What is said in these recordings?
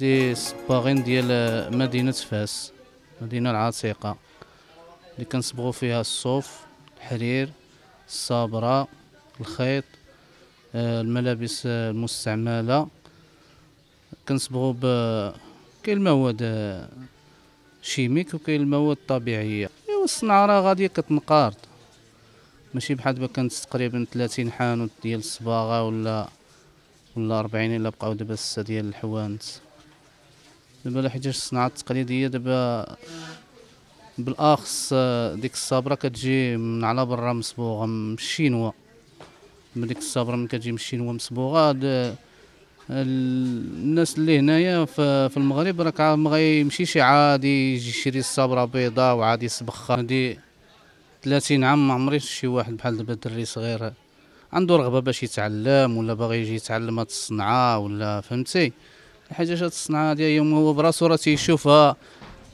دي سباغين ديال مدينة فاس المدينة العتيقة اللي كنصبغو فيها الصوف الحرير الصابرة الخيط آه، الملابس المستعملة كنصبغو ب كاين المواد شيميك وكاين المواد الطبيعية ايوا الصناعة راه غادي كتنقارض ماشي بحال دابا كانت تقريبا 30 حانوت ديال الصباغة ولا ولا 40 الا بقاو دابا 6 ديال الحوانت دابا حيت الصناعه التقليديه دابا بالاخص ديك الصابره كتجي من على برا مصبوغه من الشينوا ديك الصابره من كتجي من الشينوا مصبوغه الناس اللي هنايا في المغرب راك ما غيمشيش عادي يجي يشري الصابره بيضاء وعادي يسبخها هادي 30 عام ما عمري شي واحد بحال دابا دري صغير عنده رغبه باش يتعلم ولا باغي يجي يتعلم هاد الصنعه ولا فهمتي الحاجه هاد الصنعه هذه يوم هو براسو راه تيشوفها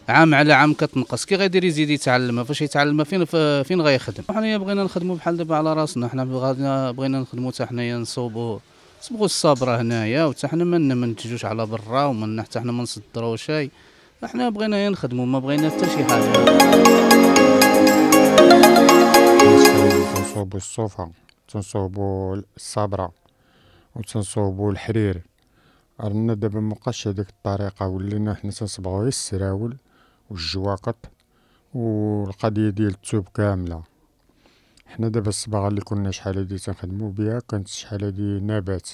عام على عام كتنقص كي غيدير يزيد يتعلمها فاش يتعلمها فين فين غيخدم حنايا بغينا نخدموا بحال دابا على راسنا حنا بغينا بغينا نخدموا حتى حنايا نصوبوا نصبغوا الصابره هنايا وحتى حنا ما ننتجوش على برا وما حتى حنا ما نصدروا شيء حنا بغينا نخدمو نخدموا ما بغينا حتى شي حاجه تنصوبوا الصوفه تنصوبوا الصابره وتنصوبوا الحرير رانا دابا مبقاش هاديك الطريقة ولينا حنا تنصبغو غير السراول والجواقط والقضية ديال التوب كاملة حنا دابا الصباغة اللي كنا شحال هادي تنخدمو بها كانت شحال هادي نبات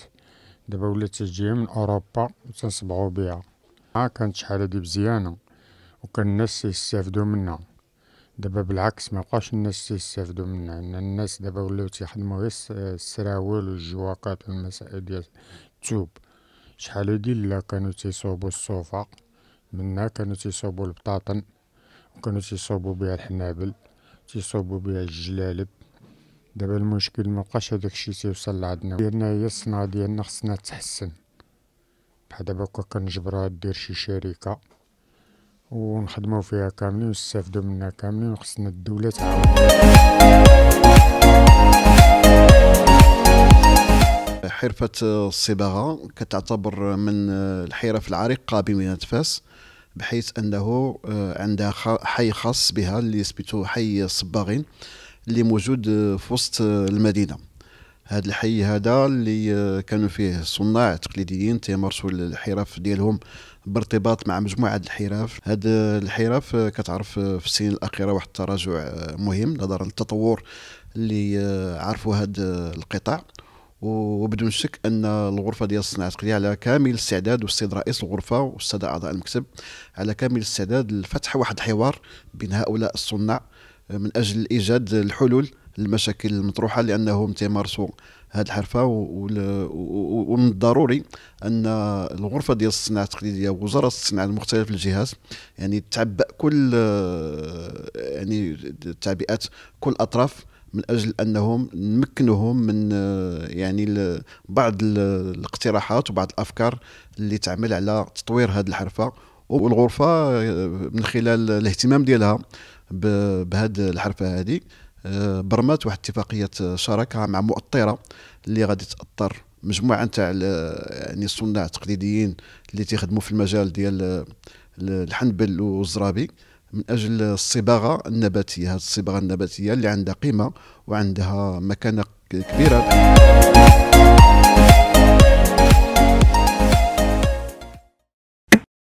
دابا ولات تجي من اوروبا وتنصبغو بها ها آه، كانت شحال هادي مزيانة وكان الناس يستافدو منها دابا بالعكس ما بقاش الناس تيستافدو منها ان الناس دابا ولاو تيخدمو غير السراول و والمسائل ديال التوب شحال هادي لا كانوا تيصوبوا الصوفا منا كانوا تيصوبوا البطاطن وكانوا تيصوبوا بها الحنابل تيصوبوا بها الجلالب دابا المشكل بقاش هداك الشيء تيوصل لعندنا ديالنا هي الصناعة ديالنا خصنا تحسن بحال دابا هكا كنجبرها دير شي شركة ونخدمو فيها كاملين ونستافدو منها كاملين وخصنا الدولة تعاون حرفة الصباغة كتعتبر من الحرف العريقة بمدينة فاس بحيث أنه آه، عندها حي خاص بها اللي سميتو حي الصباغين اللي موجود في وسط المدينة هذا الحي هذا اللي آه، كانوا فيه صناع تقليديين تيمارسوا الحرف ديالهم بارتباط مع مجموعة الحرف هاد الحرف آه، كتعرف في السنين الأخيرة واحد التراجع مهم نظرا للتطور اللي عرفوا هاد القطاع وبدون شك ان الغرفه ديال الصناعه التقنيه على كامل الاستعداد والسيد رئيس الغرفه والساده اعضاء المكتب على كامل الاستعداد لفتح واحد الحوار بين هؤلاء الصناع آه، من اجل ايجاد الحلول للمشاكل المطروحه لانهم تيمارسوا هذه الحرفه ومن الضروري ان الغرفه ديال الصناعه التقليديه ووزاره الصناعه المختلف الجهات يعني تعبأ كل آه، يعني تعبئات كل اطراف من اجل انهم نمكنهم من آه، يعني بعض الاقتراحات وبعض الافكار اللي تعمل على تطوير هذه الحرفه والغرفه آه، من خلال الاهتمام ديالها بهذه الحرفه هذه آه، برمات واحد اتفاقيه شراكه مع مؤطره اللي غادي تاثر مجموعه نتاع يعني الصناع التقليديين اللي تيخدموا في المجال ديال الحنبل والزرابي من اجل الصباغه النباتيه هذه الصباغه النباتيه اللي عندها قيمه وعندها مكانه كبيره